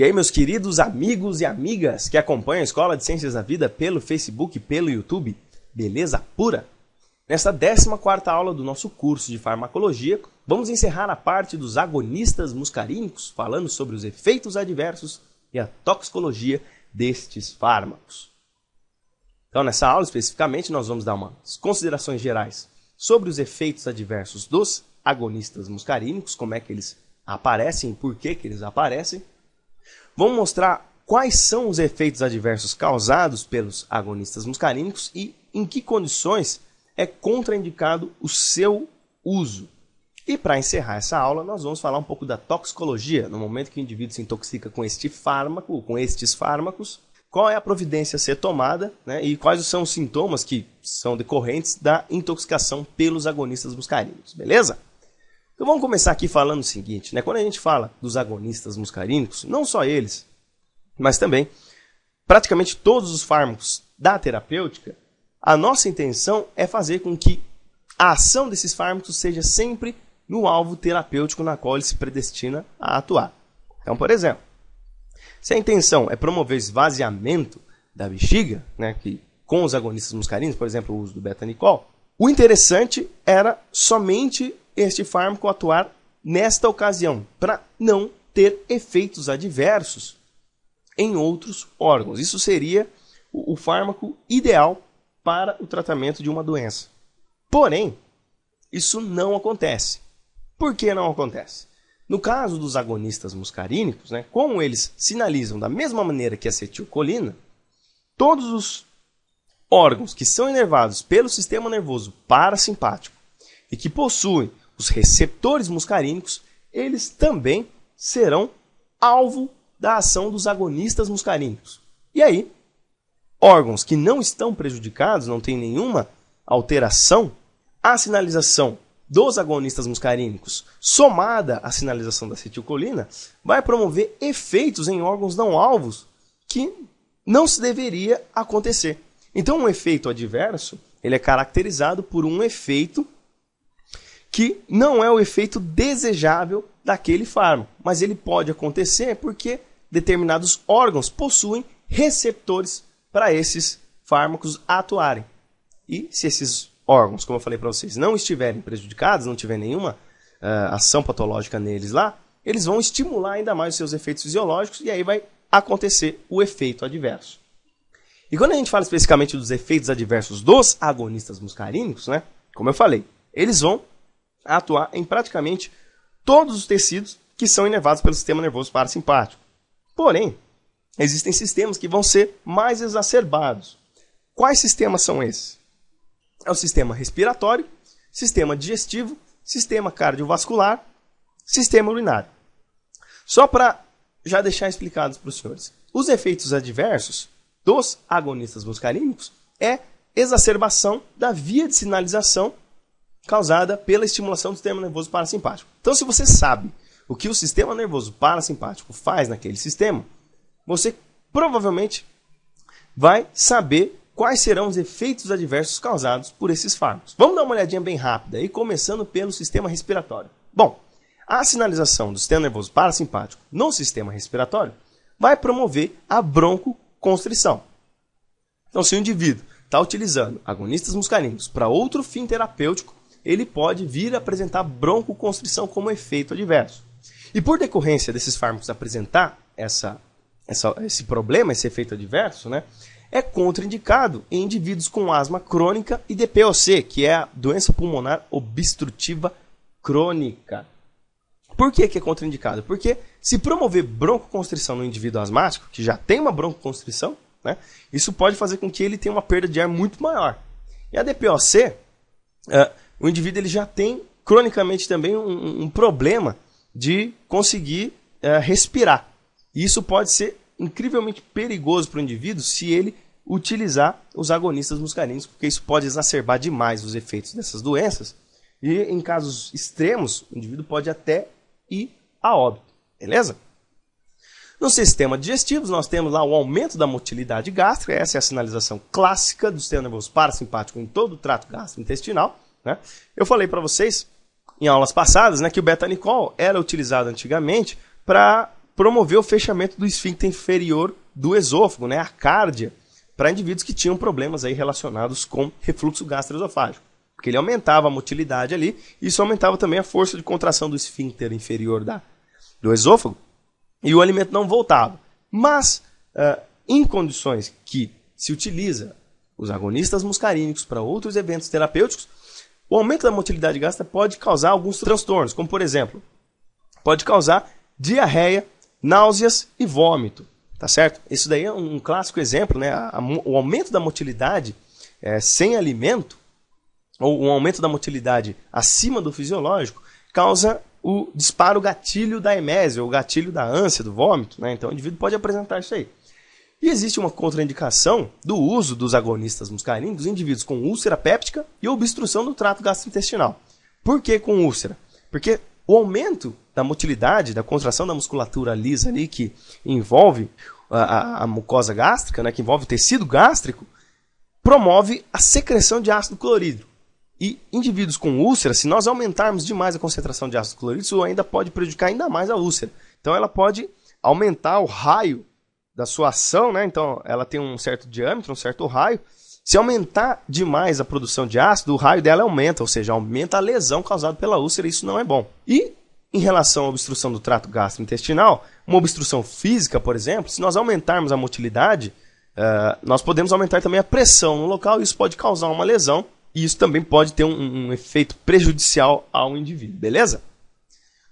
E aí, meus queridos amigos e amigas que acompanham a Escola de Ciências da Vida pelo Facebook e pelo YouTube, beleza pura? Nesta 14 aula do nosso curso de farmacologia, vamos encerrar a parte dos agonistas muscarínicos, falando sobre os efeitos adversos e a toxicologia destes fármacos. Então, nessa aula especificamente, nós vamos dar umas considerações gerais sobre os efeitos adversos dos agonistas muscarínicos, como é que eles aparecem, por que, que eles aparecem, Vamos mostrar quais são os efeitos adversos causados pelos agonistas muscarínicos e em que condições é contraindicado o seu uso. E para encerrar essa aula, nós vamos falar um pouco da toxicologia. No momento que o indivíduo se intoxica com este fármaco, com estes fármacos, qual é a providência a ser tomada né, e quais são os sintomas que são decorrentes da intoxicação pelos agonistas muscarínicos, beleza? Então vamos começar aqui falando o seguinte, né? Quando a gente fala dos agonistas muscarínicos, não só eles, mas também praticamente todos os fármacos da terapêutica, a nossa intenção é fazer com que a ação desses fármacos seja sempre no alvo terapêutico na qual ele se predestina a atuar. Então, por exemplo, se a intenção é promover esvaziamento da bexiga, né, que com os agonistas muscarínicos, por exemplo, o uso do betanicol, o interessante era somente este fármaco atuar nesta ocasião, para não ter efeitos adversos em outros órgãos. Isso seria o, o fármaco ideal para o tratamento de uma doença. Porém, isso não acontece. Por que não acontece? No caso dos agonistas muscarínicos, né, como eles sinalizam da mesma maneira que a acetilcolina, todos os órgãos que são inervados pelo sistema nervoso parasimpático e que possuem os receptores muscarínicos, eles também serão alvo da ação dos agonistas muscarínicos. E aí, órgãos que não estão prejudicados, não tem nenhuma alteração, a sinalização dos agonistas muscarínicos, somada à sinalização da acetilcolina, vai promover efeitos em órgãos não alvos que não se deveria acontecer. Então, um efeito adverso, ele é caracterizado por um efeito que não é o efeito desejável daquele fármaco, mas ele pode acontecer porque determinados órgãos possuem receptores para esses fármacos atuarem. E se esses órgãos, como eu falei para vocês, não estiverem prejudicados, não tiver nenhuma uh, ação patológica neles lá, eles vão estimular ainda mais os seus efeitos fisiológicos e aí vai acontecer o efeito adverso. E quando a gente fala especificamente dos efeitos adversos dos agonistas muscarínicos, né? Como eu falei, eles vão a atuar em praticamente todos os tecidos que são inervados pelo sistema nervoso parasimpático. Porém, existem sistemas que vão ser mais exacerbados. Quais sistemas são esses? É o sistema respiratório, sistema digestivo, sistema cardiovascular, sistema urinário. Só para já deixar explicados para os senhores, os efeitos adversos dos agonistas muscarínicos é exacerbação da via de sinalização causada pela estimulação do sistema nervoso parasimpático. Então, se você sabe o que o sistema nervoso parasimpático faz naquele sistema, você provavelmente vai saber quais serão os efeitos adversos causados por esses fármacos. Vamos dar uma olhadinha bem rápida e começando pelo sistema respiratório. Bom, a sinalização do sistema nervoso parasimpático no sistema respiratório vai promover a broncoconstrição. Então, se o indivíduo está utilizando agonistas muscarínicos para outro fim terapêutico, ele pode vir a apresentar broncoconstrição como efeito adverso. E por decorrência desses fármacos apresentar essa, essa, esse problema, esse efeito adverso, né, é contraindicado em indivíduos com asma crônica e DPOC, que é a doença pulmonar obstrutiva crônica. Por que, que é contraindicado? Porque se promover broncoconstrição no indivíduo asmático, que já tem uma broncoconstrição, né, isso pode fazer com que ele tenha uma perda de ar muito maior. E a DPOC, uh, eh, o indivíduo ele já tem cronicamente também um, um problema de conseguir é, respirar. E isso pode ser incrivelmente perigoso para o indivíduo se ele utilizar os agonistas muscarínicos, porque isso pode exacerbar demais os efeitos dessas doenças. E em casos extremos, o indivíduo pode até ir a óbito, beleza? No sistema digestivo, nós temos lá o aumento da motilidade gástrica, essa é a sinalização clássica do sistema nervoso parasimpático em todo o trato gastrointestinal. Né? Eu falei para vocês em aulas passadas né, que o betanicol era utilizado antigamente para promover o fechamento do esfíncter inferior do esôfago, né, a cárdia, para indivíduos que tinham problemas aí relacionados com refluxo gastroesofágico. Porque ele aumentava a motilidade ali, e isso aumentava também a força de contração do esfíncter inferior da, do esôfago, e o alimento não voltava. Mas, uh, em condições que se utiliza os agonistas muscarínicos para outros eventos terapêuticos, o aumento da motilidade gástrica pode causar alguns transtornos, como por exemplo, pode causar diarreia, náuseas e vômito, tá certo? Isso daí é um clássico exemplo, né? o aumento da motilidade é, sem alimento, ou um aumento da motilidade acima do fisiológico, causa o disparo gatilho da emese, ou gatilho da ânsia, do vômito, né? Então o indivíduo pode apresentar isso aí. E existe uma contraindicação do uso dos agonistas muscarínicos dos indivíduos com úlcera péptica e obstrução do trato gastrointestinal. Por que com úlcera? Porque o aumento da motilidade, da contração da musculatura lisa ali, que envolve a, ah, a, a mucosa gástrica, né, que envolve o tecido gástrico, promove a secreção de ácido clorídrico. E indivíduos com úlcera, se nós aumentarmos demais a concentração de ácido clorídrico, isso ainda pode prejudicar ainda mais a úlcera. Então ela pode aumentar o raio da sua ação, né? Então ela tem um certo diâmetro, um certo raio. Se aumentar demais a produção de ácido, o raio dela aumenta, ou seja, aumenta a lesão causada pela úlcera, isso não é bom. E em relação à obstrução do trato gastrointestinal, uma obstrução física, por exemplo, se nós aumentarmos a motilidade, uh, nós podemos aumentar também a pressão no local, e isso pode causar uma lesão, e isso também pode ter um, um efeito prejudicial ao indivíduo, beleza?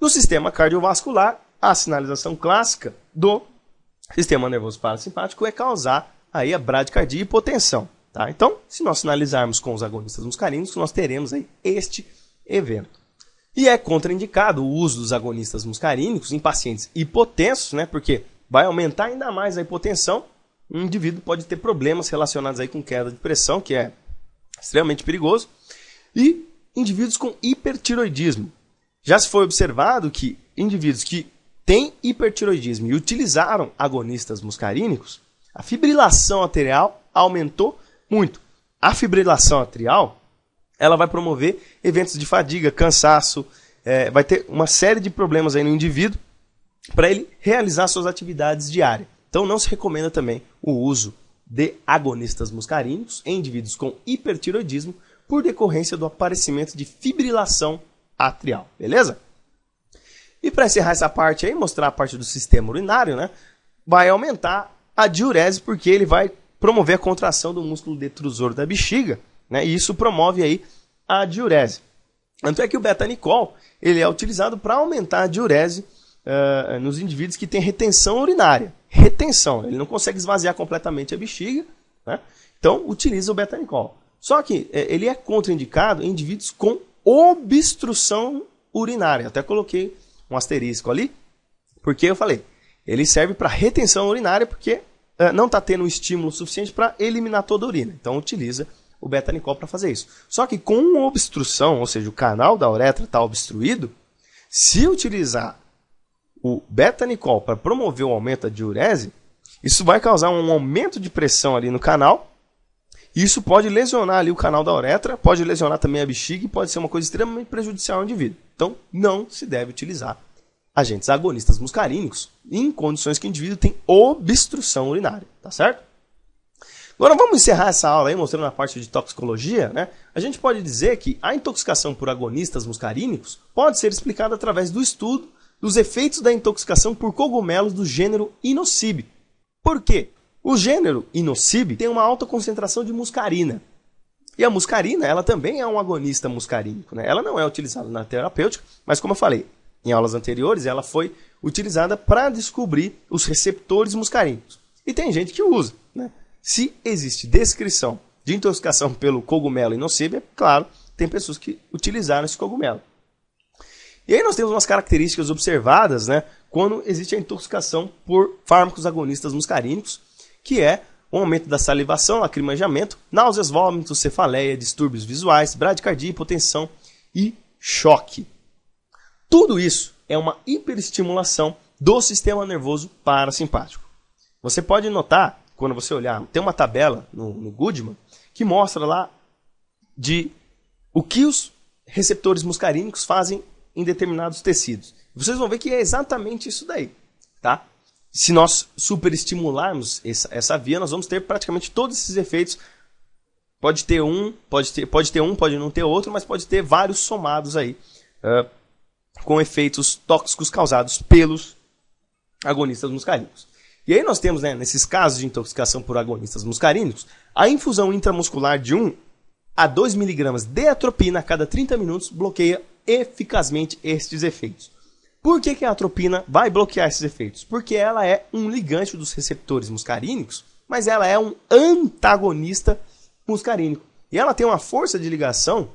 No sistema cardiovascular, a sinalização clássica do sistema nervoso parasimpático é causar aí a bradicardia e hipotensão. Tá? Então, se nós sinalizarmos com os agonistas muscarínicos, nós teremos aí este evento. E é contraindicado o uso dos agonistas muscarínicos em pacientes hipotensos, né? porque vai aumentar ainda mais a hipotensão. Um indivíduo pode ter problemas relacionados aí com queda de pressão, que é extremamente perigoso, e indivíduos com hipertiroidismo. Já se foi observado que indivíduos que tem hipertiroidismo e utilizaram agonistas muscarínicos, a fibrilação arterial aumentou muito. A fibrilação arterial ela vai promover eventos de fadiga, cansaço, é, vai ter uma série de problemas aí no indivíduo para ele realizar suas atividades diárias. Então não se recomenda também o uso de agonistas muscarínicos em indivíduos com hipertiroidismo por decorrência do aparecimento de fibrilação atrial, beleza? E para encerrar essa parte aí, mostrar a parte do sistema urinário, né? Vai aumentar a diurese porque ele vai promover a contração do músculo detrusor da bexiga, né? E isso promove aí a diurese. Tanto é que o betanicol ele é utilizado para aumentar a diurese uh, nos indivíduos que têm retenção urinária. Retenção, ele não consegue esvaziar completamente a bexiga, né? então utiliza o betanicol. Só que é, ele é contraindicado em indivíduos com obstrução urinária. Até coloquei um asterisco ali, porque eu falei, ele serve para retenção urinária porque uh, não está tendo um estímulo suficiente para eliminar toda a urina. Então utiliza o betanicol para fazer isso. Só que com obstrução, ou seja, o canal da uretra está obstruído, se utilizar o betanicol para promover o aumento da diurese, isso vai causar um aumento de pressão ali no canal. Isso pode lesionar ali o canal da uretra, pode lesionar também a bexiga e pode ser uma coisa extremamente prejudicial ao indivíduo. Então, não se deve utilizar agentes agonistas muscarínicos em condições que o indivíduo tem obstrução urinária, tá certo? Agora vamos encerrar essa aula aí mostrando a parte de toxicologia, né? A gente pode dizer que a intoxicação por agonistas muscarínicos pode ser explicada através do estudo dos efeitos da intoxicação por cogumelos do gênero Inocibe. Por quê? O gênero Inocibe tem uma alta concentração de muscarina. E a muscarina, ela também é um agonista muscarínico, né? Ela não é utilizada na terapêutica, mas como eu falei, em aulas anteriores, ela foi utilizada para descobrir os receptores muscarínicos. E tem gente que usa. Né? Se existe descrição de intoxicação pelo cogumelo e é claro, tem pessoas que utilizaram esse cogumelo. E aí nós temos umas características observadas né, quando existe a intoxicação por fármacos agonistas muscarínicos, que é o aumento da salivação, lacrimejamento, náuseas, vômitos, cefaleia, distúrbios visuais, bradicardia, hipotensão e choque. Tudo isso é uma hiperestimulação do sistema nervoso parasimpático. Você pode notar, quando você olhar, tem uma tabela no, no Goodman que mostra lá de o que os receptores muscarínicos fazem em determinados tecidos. Vocês vão ver que é exatamente isso daí, tá? Se nós superestimularmos essa, essa via, nós vamos ter praticamente todos esses efeitos. Pode ter um, pode ter, pode ter um, pode não ter outro, mas pode ter vários somados aí. Uh, com efeitos tóxicos causados pelos agonistas muscarínicos. E aí nós temos, né, nesses casos de intoxicação por agonistas muscarínicos, a infusão intramuscular de 1 a 2 miligramas de atropina a cada 30 minutos bloqueia eficazmente estes efeitos. Por que, que a atropina vai bloquear esses efeitos? Porque ela é um ligante dos receptores muscarínicos, mas ela é um antagonista muscarínico. E ela tem uma força de ligação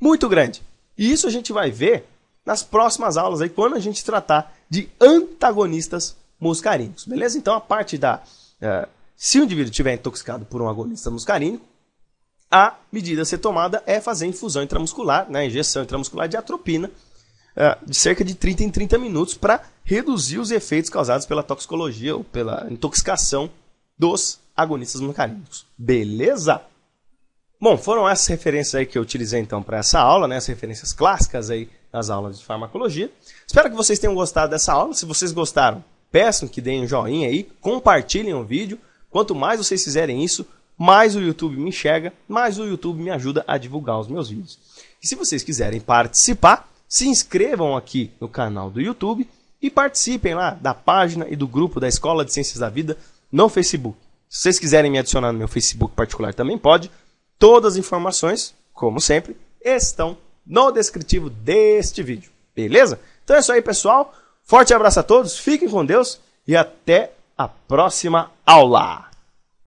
muito grande. E isso a gente vai ver nas próximas aulas aí, quando a gente tratar de antagonistas muscarínicos, beleza? Então a parte da. É, se o indivíduo estiver intoxicado por um agonista muscarínico, a medida a ser tomada é fazer infusão intramuscular, né, injeção intramuscular de atropina, é, de cerca de 30 em 30 minutos, para reduzir os efeitos causados pela toxicologia ou pela intoxicação dos agonistas muscarínicos. Beleza? Bom, foram essas referências aí que eu utilizei então para essa aula, né, as referências clássicas aí as aulas de farmacologia. Espero que vocês tenham gostado dessa aula. Se vocês gostaram, peçam que deem um joinha aí, compartilhem o vídeo. Quanto mais vocês fizerem isso, mais o YouTube me enxerga, mais o YouTube me ajuda a divulgar os meus vídeos. E se vocês quiserem participar, se inscrevam aqui no canal do YouTube e participem lá da página e do grupo da Escola de Ciências da Vida no Facebook. Se vocês quiserem me adicionar no meu Facebook particular também pode. Todas as informações, como sempre, estão no descritivo deste vídeo. Beleza? Então é isso aí, pessoal. Forte abraço a todos, fiquem com Deus e até a próxima aula.